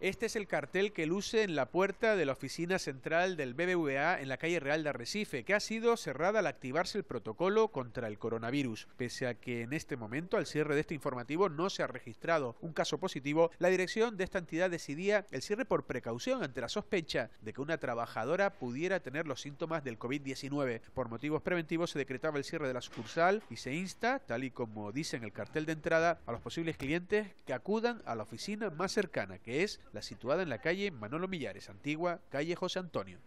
Este es el cartel que luce en la puerta de la oficina central del BBVA en la calle Real de Arrecife, que ha sido cerrada al activarse el protocolo contra el coronavirus. Pese a que en este momento, al cierre de este informativo, no se ha registrado un caso positivo, la dirección de esta entidad decidía el cierre por precaución ante la sospecha de que una trabajadora pudiera tener los síntomas del COVID-19. Por motivos preventivos se decretaba el cierre de la sucursal y se insta, tal y como dice en el cartel de entrada, a los posibles clientes que acudan a la oficina más cercana, que es la situada en la calle Manolo Millares, antigua calle José Antonio.